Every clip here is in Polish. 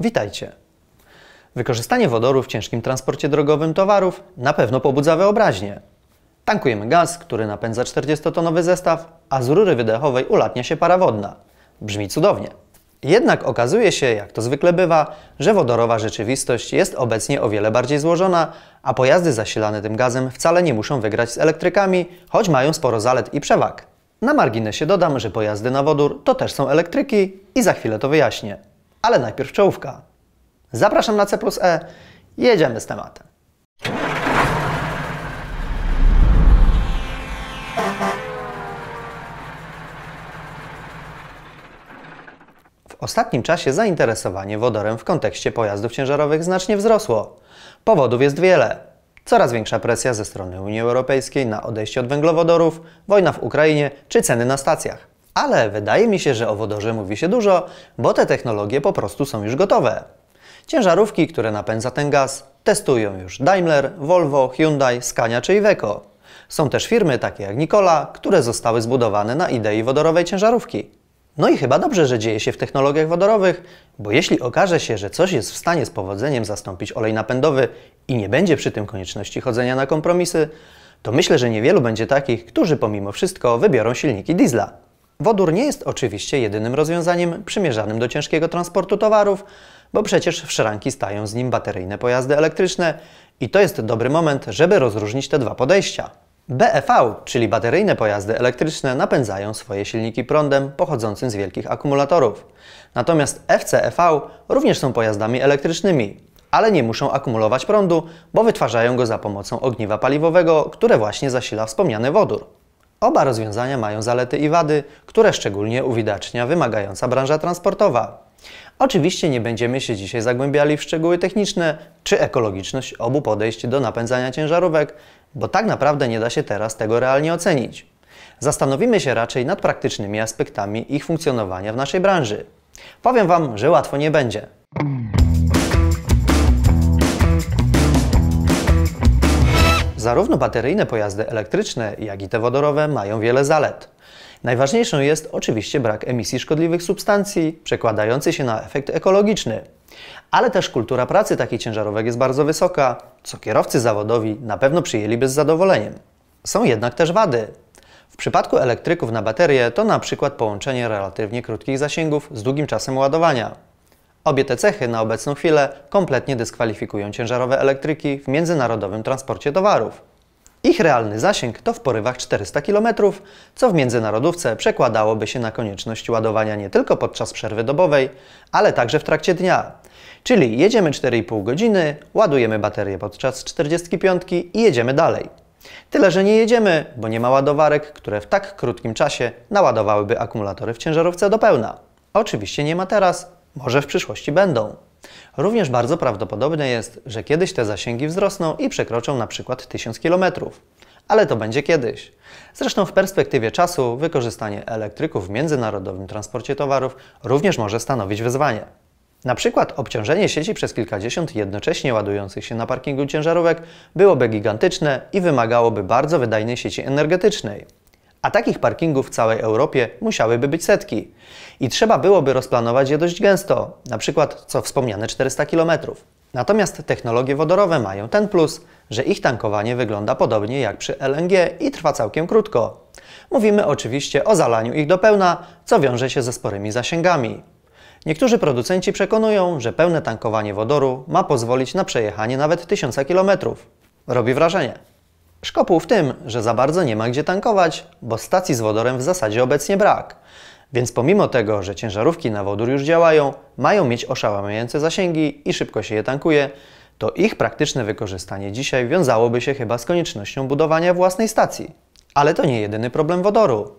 Witajcie. Wykorzystanie wodoru w ciężkim transporcie drogowym towarów na pewno pobudza wyobraźnię. Tankujemy gaz, który napędza 40-tonowy zestaw, a z rury wydechowej ulatnia się para wodna. Brzmi cudownie. Jednak okazuje się, jak to zwykle bywa, że wodorowa rzeczywistość jest obecnie o wiele bardziej złożona, a pojazdy zasilane tym gazem wcale nie muszą wygrać z elektrykami, choć mają sporo zalet i przewag. Na marginesie dodam, że pojazdy na wodór to też są elektryki i za chwilę to wyjaśnię ale najpierw czołówka. Zapraszam na C plus E, jedziemy z tematem. W ostatnim czasie zainteresowanie wodorem w kontekście pojazdów ciężarowych znacznie wzrosło. Powodów jest wiele. Coraz większa presja ze strony Unii Europejskiej na odejście od węglowodorów, wojna w Ukrainie czy ceny na stacjach. Ale wydaje mi się, że o wodorze mówi się dużo, bo te technologie po prostu są już gotowe. Ciężarówki, które napędza ten gaz, testują już Daimler, Volvo, Hyundai, Scania czy Iveco. Są też firmy takie jak Nikola, które zostały zbudowane na idei wodorowej ciężarówki. No i chyba dobrze, że dzieje się w technologiach wodorowych, bo jeśli okaże się, że coś jest w stanie z powodzeniem zastąpić olej napędowy i nie będzie przy tym konieczności chodzenia na kompromisy, to myślę, że niewielu będzie takich, którzy pomimo wszystko wybiorą silniki diesla. Wodór nie jest oczywiście jedynym rozwiązaniem przymierzanym do ciężkiego transportu towarów, bo przecież w szranki stają z nim bateryjne pojazdy elektryczne i to jest dobry moment, żeby rozróżnić te dwa podejścia. BEV, czyli bateryjne pojazdy elektryczne, napędzają swoje silniki prądem pochodzącym z wielkich akumulatorów. Natomiast FCEV również są pojazdami elektrycznymi, ale nie muszą akumulować prądu, bo wytwarzają go za pomocą ogniwa paliwowego, które właśnie zasila wspomniany wodór. Oba rozwiązania mają zalety i wady, które szczególnie uwidacznia wymagająca branża transportowa. Oczywiście nie będziemy się dzisiaj zagłębiali w szczegóły techniczne czy ekologiczność obu podejść do napędzania ciężarówek, bo tak naprawdę nie da się teraz tego realnie ocenić. Zastanowimy się raczej nad praktycznymi aspektami ich funkcjonowania w naszej branży. Powiem Wam, że łatwo nie będzie. Zarówno bateryjne pojazdy elektryczne, jak i te wodorowe mają wiele zalet. Najważniejszą jest oczywiście brak emisji szkodliwych substancji, przekładający się na efekt ekologiczny. Ale też kultura pracy takich ciężarówek jest bardzo wysoka, co kierowcy zawodowi na pewno przyjęliby z zadowoleniem. Są jednak też wady. W przypadku elektryków na baterie to na przykład połączenie relatywnie krótkich zasięgów z długim czasem ładowania. Obie te cechy na obecną chwilę kompletnie dyskwalifikują ciężarowe elektryki w międzynarodowym transporcie towarów. Ich realny zasięg to w porywach 400 km, co w międzynarodówce przekładałoby się na konieczność ładowania nie tylko podczas przerwy dobowej, ale także w trakcie dnia. Czyli jedziemy 4,5 godziny, ładujemy baterię podczas 45 i jedziemy dalej. Tyle, że nie jedziemy, bo nie ma ładowarek, które w tak krótkim czasie naładowałyby akumulatory w ciężarówce do pełna. Oczywiście nie ma teraz, może w przyszłości będą. Również bardzo prawdopodobne jest, że kiedyś te zasięgi wzrosną i przekroczą na przykład 1000 km. Ale to będzie kiedyś. Zresztą w perspektywie czasu wykorzystanie elektryków w międzynarodowym transporcie towarów również może stanowić wyzwanie. Na przykład obciążenie sieci przez kilkadziesiąt jednocześnie ładujących się na parkingu ciężarówek byłoby gigantyczne i wymagałoby bardzo wydajnej sieci energetycznej a takich parkingów w całej Europie musiałyby być setki. I trzeba byłoby rozplanować je dość gęsto, na przykład co wspomniane 400 km. Natomiast technologie wodorowe mają ten plus, że ich tankowanie wygląda podobnie jak przy LNG i trwa całkiem krótko. Mówimy oczywiście o zalaniu ich do pełna, co wiąże się ze sporymi zasięgami. Niektórzy producenci przekonują, że pełne tankowanie wodoru ma pozwolić na przejechanie nawet 1000 km. Robi wrażenie. Szkopuł w tym, że za bardzo nie ma gdzie tankować, bo stacji z wodorem w zasadzie obecnie brak. Więc pomimo tego, że ciężarówki na wodór już działają, mają mieć oszałamiające zasięgi i szybko się je tankuje, to ich praktyczne wykorzystanie dzisiaj wiązałoby się chyba z koniecznością budowania własnej stacji. Ale to nie jedyny problem wodoru.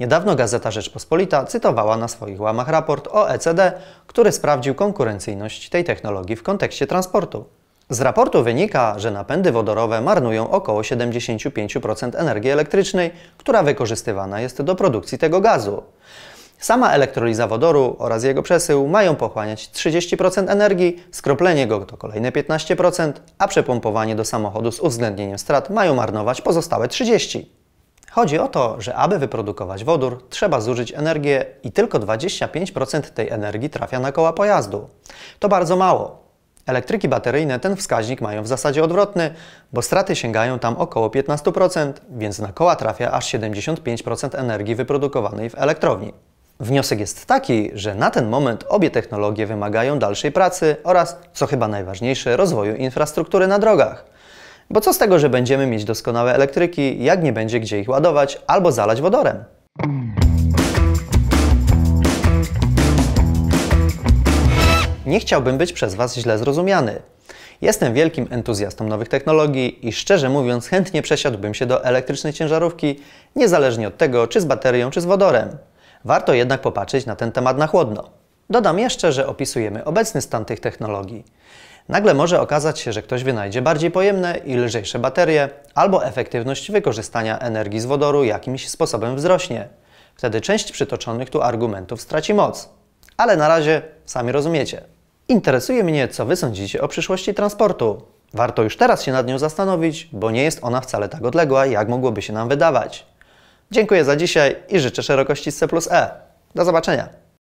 Niedawno gazeta Rzeczpospolita cytowała na swoich łamach raport o ECD, który sprawdził konkurencyjność tej technologii w kontekście transportu. Z raportu wynika, że napędy wodorowe marnują około 75% energii elektrycznej, która wykorzystywana jest do produkcji tego gazu. Sama elektroliza wodoru oraz jego przesył mają pochłaniać 30% energii, skroplenie go to kolejne 15%, a przepompowanie do samochodu z uwzględnieniem strat mają marnować pozostałe 30%. Chodzi o to, że aby wyprodukować wodór, trzeba zużyć energię i tylko 25% tej energii trafia na koła pojazdu. To bardzo mało. Elektryki bateryjne ten wskaźnik mają w zasadzie odwrotny, bo straty sięgają tam około 15%, więc na koła trafia aż 75% energii wyprodukowanej w elektrowni. Wniosek jest taki, że na ten moment obie technologie wymagają dalszej pracy oraz, co chyba najważniejsze, rozwoju infrastruktury na drogach. Bo co z tego, że będziemy mieć doskonałe elektryki, jak nie będzie gdzie ich ładować albo zalać wodorem? Nie chciałbym być przez Was źle zrozumiany. Jestem wielkim entuzjastą nowych technologii i szczerze mówiąc chętnie przesiadłbym się do elektrycznej ciężarówki, niezależnie od tego czy z baterią czy z wodorem. Warto jednak popatrzeć na ten temat na chłodno. Dodam jeszcze, że opisujemy obecny stan tych technologii. Nagle może okazać się, że ktoś wynajdzie bardziej pojemne i lżejsze baterie, albo efektywność wykorzystania energii z wodoru jakimś sposobem wzrośnie. Wtedy część przytoczonych tu argumentów straci moc. Ale na razie sami rozumiecie. Interesuje mnie, co Wy sądzicie o przyszłości transportu. Warto już teraz się nad nią zastanowić, bo nie jest ona wcale tak odległa, jak mogłoby się nam wydawać. Dziękuję za dzisiaj i życzę szerokości C plus E. Do zobaczenia.